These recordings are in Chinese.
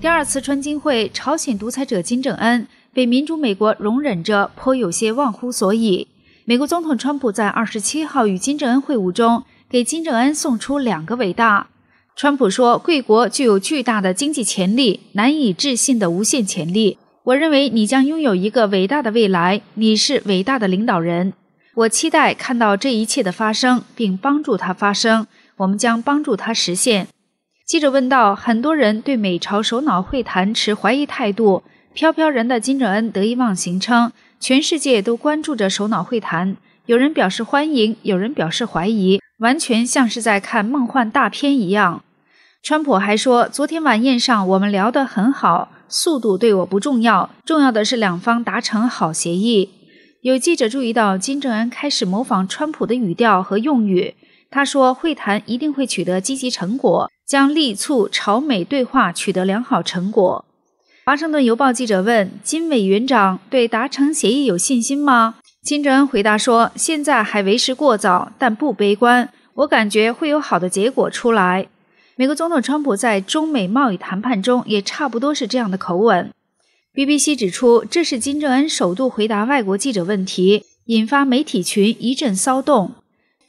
第二次川金会，朝鲜独裁者金正恩被民主美国容忍着，颇有些忘乎所以。美国总统川普在二十七号与金正恩会晤中，给金正恩送出两个伟大。川普说：“贵国具有巨大的经济潜力，难以置信的无限潜力。我认为你将拥有一个伟大的未来，你是伟大的领导人。我期待看到这一切的发生，并帮助它发生。我们将帮助它实现。”记者问到，很多人对美朝首脑会谈持怀疑态度。飘飘然的金正恩得意忘形称，全世界都关注着首脑会谈，有人表示欢迎，有人表示怀疑，完全像是在看梦幻大片一样。川普还说，昨天晚宴上我们聊得很好，速度对我不重要，重要的是两方达成好协议。有记者注意到，金正恩开始模仿川普的语调和用语。他说：“会谈一定会取得积极成果，将力促朝美对话取得良好成果。”华盛顿邮报记者问金委员长：“对达成协议有信心吗？”金正恩回答说：“现在还为时过早，但不悲观，我感觉会有好的结果出来。”美国总统川普在中美贸易谈判中也差不多是这样的口吻。BBC 指出，这是金正恩首度回答外国记者问题，引发媒体群一阵骚动。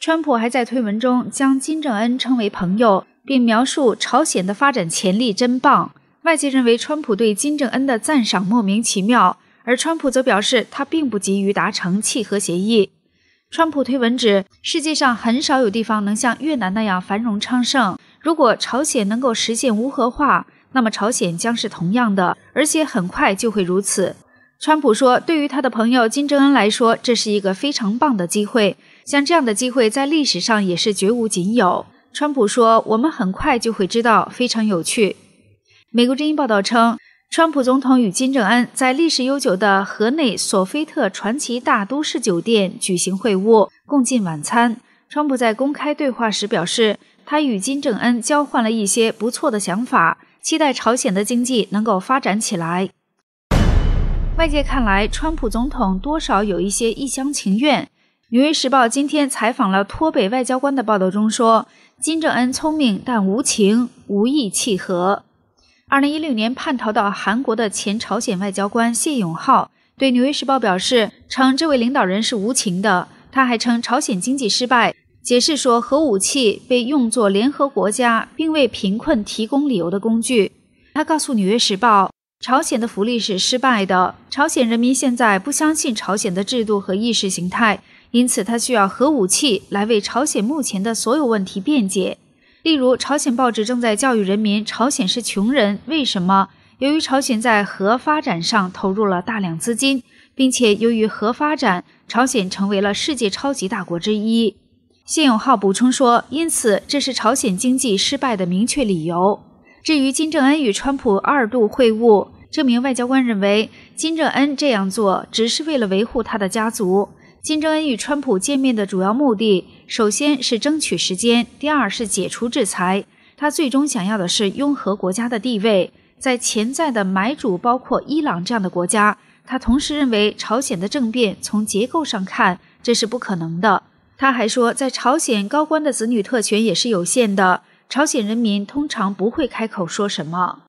川普还在推文中将金正恩称为朋友，并描述朝鲜的发展潜力真棒。外界认为川普对金正恩的赞赏莫名其妙，而川普则表示他并不急于达成契合协议。川普推文指世界上很少有地方能像越南那样繁荣昌盛。如果朝鲜能够实现无核化，那么朝鲜将是同样的，而且很快就会如此。川普说：“对于他的朋友金正恩来说，这是一个非常棒的机会。”像这样的机会在历史上也是绝无仅有。川普说：“我们很快就会知道，非常有趣。”美国之音报道称，川普总统与金正恩在历史悠久的河内索菲特传奇大都市酒店举行会晤，共进晚餐。川普在公开对话时表示，他与金正恩交换了一些不错的想法，期待朝鲜的经济能够发展起来。外界看来，川普总统多少有一些一厢情愿。《纽约时报》今天采访了脱北外交官的报道中说，金正恩聪明但无情无意契合。二零一六年叛逃到韩国的前朝鲜外交官谢永浩对《纽约时报》表示称，这位领导人是无情的。他还称，朝鲜经济失败，解释说核武器被用作联合国家并为贫困提供理由的工具。他告诉《纽约时报》，朝鲜的福利是失败的，朝鲜人民现在不相信朝鲜的制度和意识形态。因此，他需要核武器来为朝鲜目前的所有问题辩解。例如，朝鲜报纸正在教育人民：朝鲜是穷人，为什么？由于朝鲜在核发展上投入了大量资金，并且由于核发展，朝鲜成为了世界超级大国之一。谢永浩补充说：“因此，这是朝鲜经济失败的明确理由。”至于金正恩与川普二度会晤，这名外交官认为，金正恩这样做只是为了维护他的家族。金正恩与川普见面的主要目的，首先是争取时间，第二是解除制裁。他最终想要的是拥核国家的地位。在潜在的买主包括伊朗这样的国家，他同时认为朝鲜的政变从结构上看这是不可能的。他还说，在朝鲜高官的子女特权也是有限的，朝鲜人民通常不会开口说什么。